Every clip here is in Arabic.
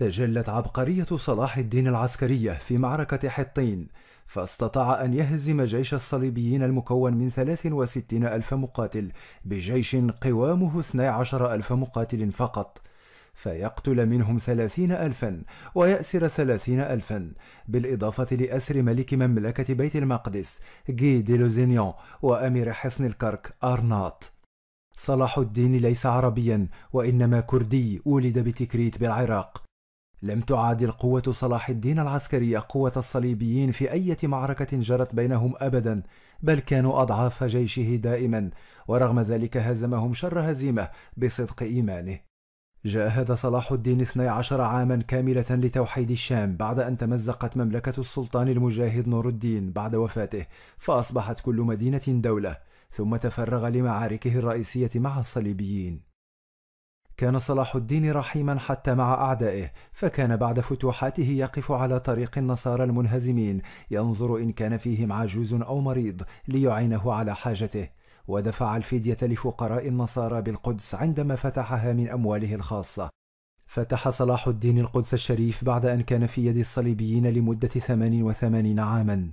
تجلت عبقرية صلاح الدين العسكرية في معركة حطين فاستطاع أن يهزم جيش الصليبيين المكون من 63 ألف مقاتل بجيش قوامه 12 ألف مقاتل فقط فيقتل منهم 30 ألفا ويأسر 30 ألفا بالإضافة لأسر ملك مملكة بيت المقدس جي ديلوزينيون وأمير حصن الكرك أرناط صلاح الدين ليس عربيا وإنما كردي ولد بتكريت بالعراق لم تعادل قوة صلاح الدين العسكرية قوة الصليبيين في أي معركة جرت بينهم أبدا بل كانوا أضعاف جيشه دائما ورغم ذلك هزمهم شر هزيمة بصدق إيمانه جاهد صلاح الدين 12 عاما كاملة لتوحيد الشام بعد أن تمزقت مملكة السلطان المجاهد نور الدين بعد وفاته فأصبحت كل مدينة دولة ثم تفرغ لمعاركه الرئيسية مع الصليبيين كان صلاح الدين رحيما حتى مع أعدائه فكان بعد فتوحاته يقف على طريق النصارى المنهزمين ينظر إن كان فيهم عجوز أو مريض ليعينه على حاجته ودفع الفدية لفقراء النصارى بالقدس عندما فتحها من أمواله الخاصة فتح صلاح الدين القدس الشريف بعد أن كان في يد الصليبيين لمدة 88 عاماً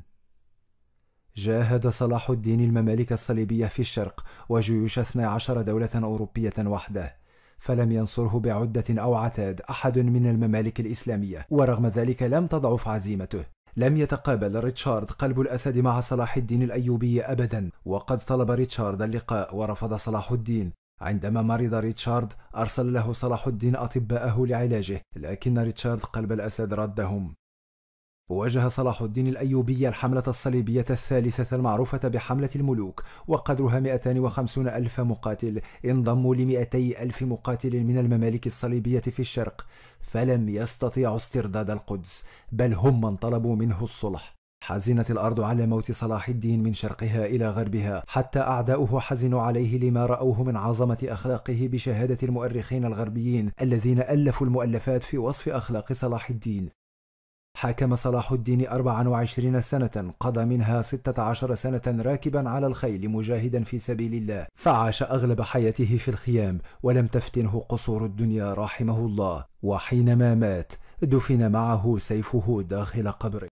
جاهد صلاح الدين الممالك الصليبية في الشرق وجيوش 12 دولة أوروبية وحده فلم ينصره بعدة أو عتاد أحد من الممالك الإسلامية ورغم ذلك لم تضعف عزيمته لم يتقابل ريتشارد قلب الأسد مع صلاح الدين الأيوبي أبدا وقد طلب ريتشارد اللقاء ورفض صلاح الدين عندما مرض ريتشارد أرسل له صلاح الدين أطباءه لعلاجه لكن ريتشارد قلب الأسد ردهم واجه صلاح الدين الأيوبي الحملة الصليبية الثالثة المعروفة بحملة الملوك وقدرها 250 ألف مقاتل انضموا ل 200 ألف مقاتل من الممالك الصليبية في الشرق فلم يستطيعوا استرداد القدس بل هم من طلبوا منه الصلح حزنت الأرض على موت صلاح الدين من شرقها إلى غربها حتى أعداؤه حزنوا عليه لما رأوه من عظمة أخلاقه بشهادة المؤرخين الغربيين الذين ألفوا المؤلفات في وصف أخلاق صلاح الدين حاكم صلاح الدين 24 سنة قضى منها 16 سنة راكبا على الخيل مجاهدا في سبيل الله فعاش أغلب حياته في الخيام ولم تفتنه قصور الدنيا رحمه الله وحينما مات دفن معه سيفه داخل قبره